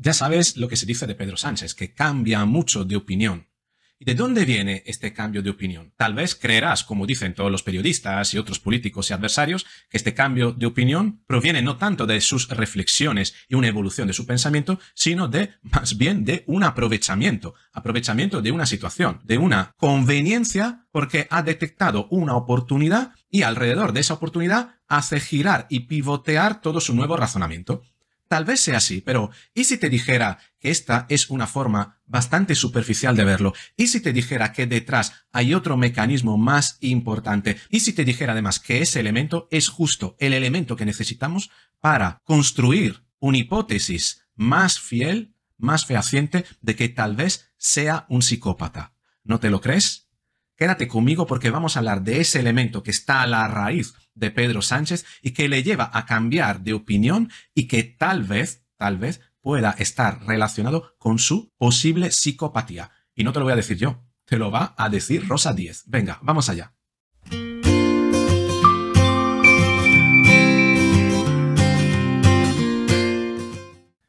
Ya sabes lo que se dice de Pedro Sánchez, que cambia mucho de opinión. ¿Y de dónde viene este cambio de opinión? Tal vez creerás, como dicen todos los periodistas y otros políticos y adversarios, que este cambio de opinión proviene no tanto de sus reflexiones y una evolución de su pensamiento, sino de, más bien, de un aprovechamiento, aprovechamiento de una situación, de una conveniencia, porque ha detectado una oportunidad y alrededor de esa oportunidad hace girar y pivotear todo su nuevo razonamiento. Tal vez sea así, pero ¿y si te dijera que esta es una forma bastante superficial de verlo? ¿Y si te dijera que detrás hay otro mecanismo más importante? ¿Y si te dijera además que ese elemento es justo el elemento que necesitamos para construir una hipótesis más fiel, más fehaciente de que tal vez sea un psicópata? ¿No te lo crees? Quédate conmigo porque vamos a hablar de ese elemento que está a la raíz de Pedro Sánchez y que le lleva a cambiar de opinión y que tal vez, tal vez pueda estar relacionado con su posible psicopatía. Y no te lo voy a decir yo, te lo va a decir Rosa Díez. Venga, vamos allá.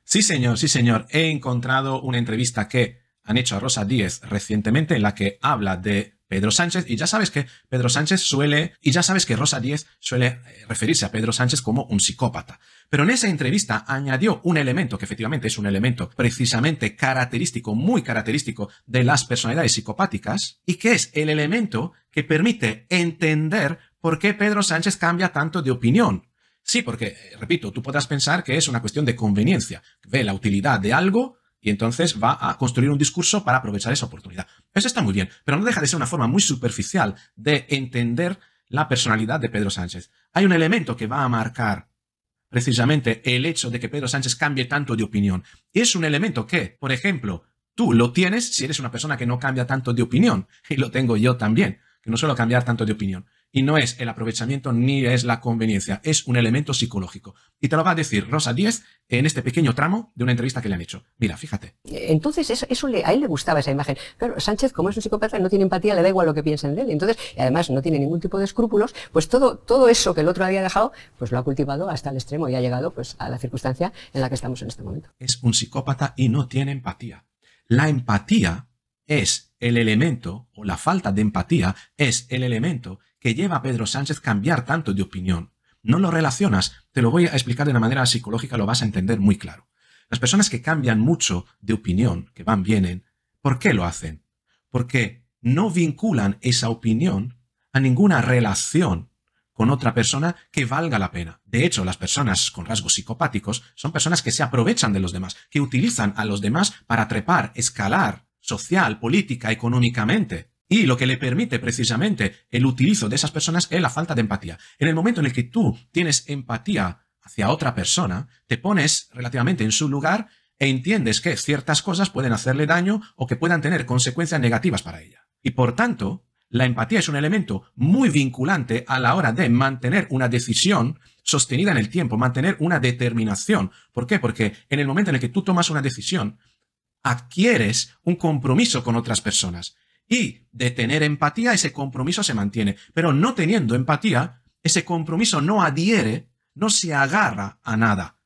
Sí, señor, sí, señor. He encontrado una entrevista que han hecho a Rosa Díez recientemente en la que habla de Pedro Sánchez, y ya sabes que Pedro Sánchez suele, y ya sabes que Rosa Díez suele eh, referirse a Pedro Sánchez como un psicópata. Pero en esa entrevista añadió un elemento que efectivamente es un elemento precisamente característico, muy característico de las personalidades psicopáticas, y que es el elemento que permite entender por qué Pedro Sánchez cambia tanto de opinión. Sí, porque, eh, repito, tú podrás pensar que es una cuestión de conveniencia. Ve la utilidad de algo y entonces va a construir un discurso para aprovechar esa oportunidad. Eso está muy bien, pero no deja de ser una forma muy superficial de entender la personalidad de Pedro Sánchez. Hay un elemento que va a marcar precisamente el hecho de que Pedro Sánchez cambie tanto de opinión. Es un elemento que, por ejemplo, tú lo tienes si eres una persona que no cambia tanto de opinión, y lo tengo yo también, que no suelo cambiar tanto de opinión. Y no es el aprovechamiento ni es la conveniencia, es un elemento psicológico. Y te lo va a decir Rosa Díez en este pequeño tramo de una entrevista que le han hecho. Mira, fíjate. Entonces, eso, le, a él le gustaba esa imagen. Pero Sánchez, como es un psicópata, no tiene empatía, le da igual lo que piensen de él. Entonces, y además no tiene ningún tipo de escrúpulos, pues todo, todo eso que el otro había dejado, pues lo ha cultivado hasta el extremo y ha llegado pues, a la circunstancia en la que estamos en este momento. Es un psicópata y no tiene empatía. La empatía es el elemento, o la falta de empatía, es el elemento que lleva a Pedro Sánchez cambiar tanto de opinión. No lo relacionas, te lo voy a explicar de una manera psicológica, lo vas a entender muy claro. Las personas que cambian mucho de opinión, que van, vienen, ¿por qué lo hacen? Porque no vinculan esa opinión a ninguna relación con otra persona que valga la pena. De hecho, las personas con rasgos psicopáticos son personas que se aprovechan de los demás, que utilizan a los demás para trepar, escalar social, política, económicamente. Y lo que le permite precisamente el utilizo de esas personas es la falta de empatía. En el momento en el que tú tienes empatía hacia otra persona, te pones relativamente en su lugar e entiendes que ciertas cosas pueden hacerle daño o que puedan tener consecuencias negativas para ella. Y por tanto, la empatía es un elemento muy vinculante a la hora de mantener una decisión sostenida en el tiempo, mantener una determinación. ¿Por qué? Porque en el momento en el que tú tomas una decisión, adquieres un compromiso con otras personas. Y de tener empatía, ese compromiso se mantiene. Pero no teniendo empatía, ese compromiso no adhiere, no se agarra a nada.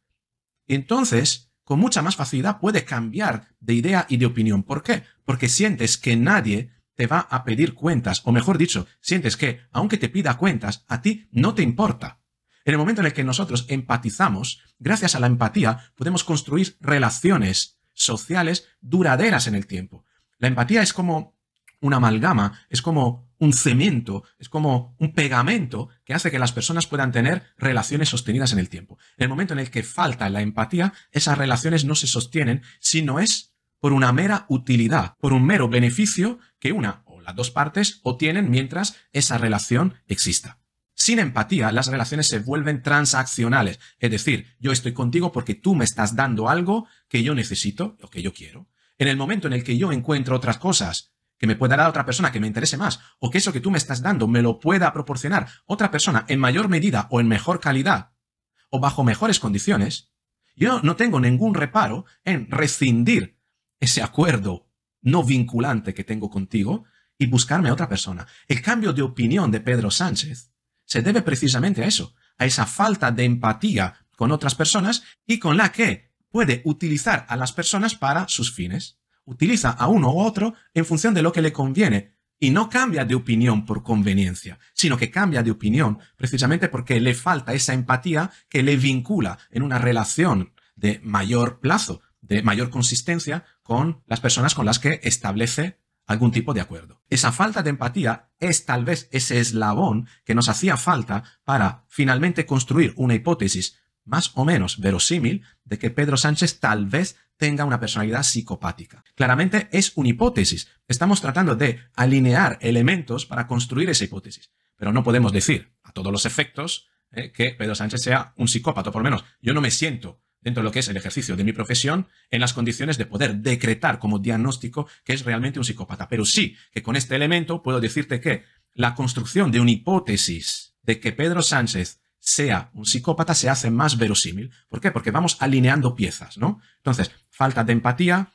Entonces, con mucha más facilidad puede cambiar de idea y de opinión. ¿Por qué? Porque sientes que nadie te va a pedir cuentas, o mejor dicho, sientes que, aunque te pida cuentas, a ti no te importa. En el momento en el que nosotros empatizamos, gracias a la empatía, podemos construir relaciones sociales duraderas en el tiempo. La empatía es como una amalgama, es como un cemento, es como un pegamento que hace que las personas puedan tener relaciones sostenidas en el tiempo. En el momento en el que falta la empatía, esas relaciones no se sostienen sino es por una mera utilidad, por un mero beneficio que una o las dos partes obtienen mientras esa relación exista. Sin empatía, las relaciones se vuelven transaccionales, es decir, yo estoy contigo porque tú me estás dando algo que yo necesito o que yo quiero. En el momento en el que yo encuentro otras cosas que me pueda dar otra persona que me interese más, o que eso que tú me estás dando me lo pueda proporcionar otra persona en mayor medida o en mejor calidad, o bajo mejores condiciones, yo no tengo ningún reparo en rescindir ese acuerdo no vinculante que tengo contigo y buscarme a otra persona. El cambio de opinión de Pedro Sánchez se debe precisamente a eso, a esa falta de empatía con otras personas y con la que puede utilizar a las personas para sus fines. Utiliza a uno u otro en función de lo que le conviene y no cambia de opinión por conveniencia, sino que cambia de opinión precisamente porque le falta esa empatía que le vincula en una relación de mayor plazo, de mayor consistencia con las personas con las que establece algún tipo de acuerdo. Esa falta de empatía es tal vez ese eslabón que nos hacía falta para finalmente construir una hipótesis más o menos verosímil de que Pedro Sánchez tal vez tenga una personalidad psicopática. Claramente es una hipótesis. Estamos tratando de alinear elementos para construir esa hipótesis. Pero no podemos decir a todos los efectos eh, que Pedro Sánchez sea un psicópata, por lo menos yo no me siento dentro de lo que es el ejercicio de mi profesión, en las condiciones de poder decretar como diagnóstico que es realmente un psicópata. Pero sí que con este elemento puedo decirte que la construcción de una hipótesis de que Pedro Sánchez sea un psicópata se hace más verosímil. ¿Por qué? Porque vamos alineando piezas, ¿no? Entonces, falta de empatía,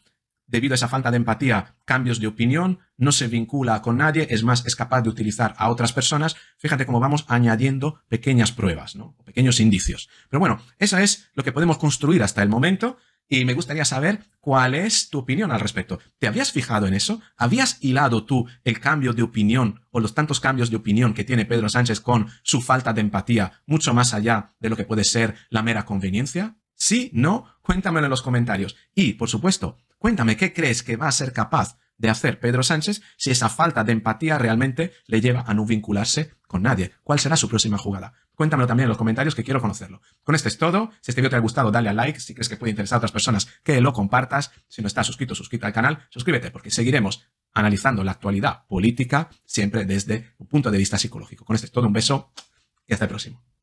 debido a esa falta de empatía, cambios de opinión, no se vincula con nadie, es más, es capaz de utilizar a otras personas. Fíjate cómo vamos añadiendo pequeñas pruebas, ¿no? pequeños indicios. Pero bueno, eso es lo que podemos construir hasta el momento y me gustaría saber cuál es tu opinión al respecto. ¿Te habías fijado en eso? ¿Habías hilado tú el cambio de opinión o los tantos cambios de opinión que tiene Pedro Sánchez con su falta de empatía mucho más allá de lo que puede ser la mera conveniencia? Sí, no, cuéntamelo en los comentarios. Y, por supuesto, cuéntame qué crees que va a ser capaz de hacer Pedro Sánchez si esa falta de empatía realmente le lleva a no vincularse con nadie. ¿Cuál será su próxima jugada? Cuéntamelo también en los comentarios que quiero conocerlo. Con esto es todo. Si este vídeo te ha gustado, dale a like. Si crees que puede interesar a otras personas, que lo compartas. Si no estás suscrito, suscríbete al canal. Suscríbete porque seguiremos analizando la actualidad política siempre desde un punto de vista psicológico. Con esto es todo. Un beso y hasta el próximo.